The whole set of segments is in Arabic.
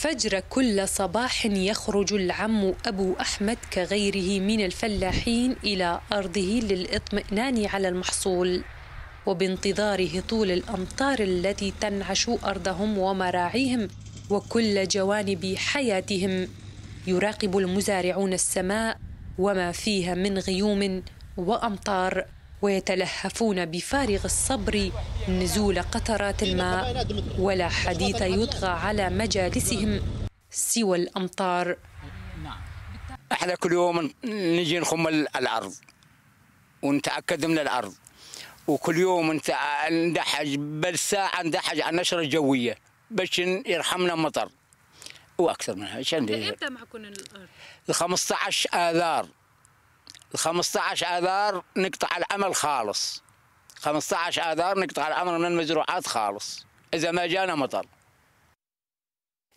فجر كل صباح يخرج العم أبو أحمد كغيره من الفلاحين إلى أرضه للإطمئنان على المحصول وبانتظار هطول الأمطار التي تنعش أرضهم ومراعيهم وكل جوانب حياتهم يراقب المزارعون السماء وما فيها من غيوم وأمطار ويتلهفون بفارغ الصبر نزول قطرات الماء ولا حديث يطغى على مجالسهم سوى الأمطار احنا كل يوم نجي نخم الارض ونتاكد من الارض وكل يوم ندحج بالساعه ندحج على النشره الجويه باش يرحمنا مطر واكثر منها عشان متى معكم الارض؟ 15 اذار 15 اذار نقطع العمل خالص 15 اذار نقطع العمل من المزروعات خالص اذا ما جانا مطر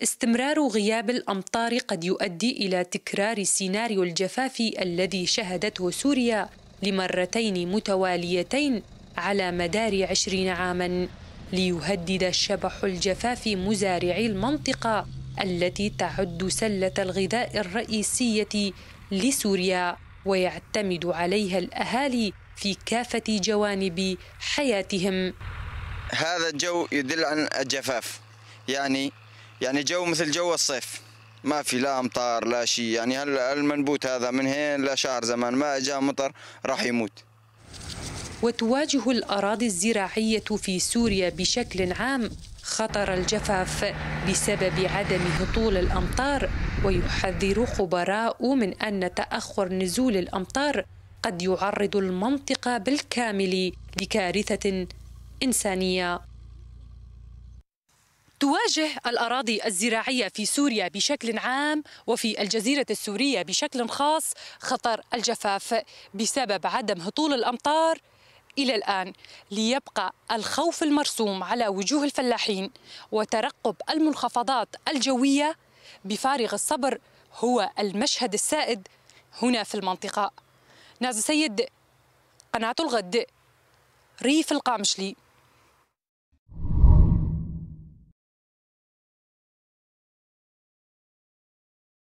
استمرار غياب الامطار قد يؤدي الى تكرار سيناريو الجفاف الذي شهدته سوريا لمرتين متواليتين على مدار عشرين عاما ليهدد الشبح الجفاف مزارعي المنطقه التي تعد سله الغذاء الرئيسيه لسوريا ويعتمد عليها الاهالي في كافه جوانب حياتهم هذا الجو يدل عن الجفاف يعني يعني جو مثل جو الصيف ما في لا امطار لا شيء يعني هل المنبوت هذا من هين لا شهر زمان ما جاء مطر راح يموت وتواجه الأراضي الزراعية في سوريا بشكل عام خطر الجفاف بسبب عدم هطول الأمطار ويحذر خبراء من أن تأخر نزول الأمطار قد يعرض المنطقة بالكامل لكارثة إنسانية تواجه الأراضي الزراعية في سوريا بشكل عام وفي الجزيرة السورية بشكل خاص خطر الجفاف بسبب عدم هطول الأمطار إلى الآن ليبقى الخوف المرسوم على وجوه الفلاحين وترقب المنخفضات الجوية بفارغ الصبر هو المشهد السائد هنا في المنطقة ناز سيد قناة الغد ريف القامشلي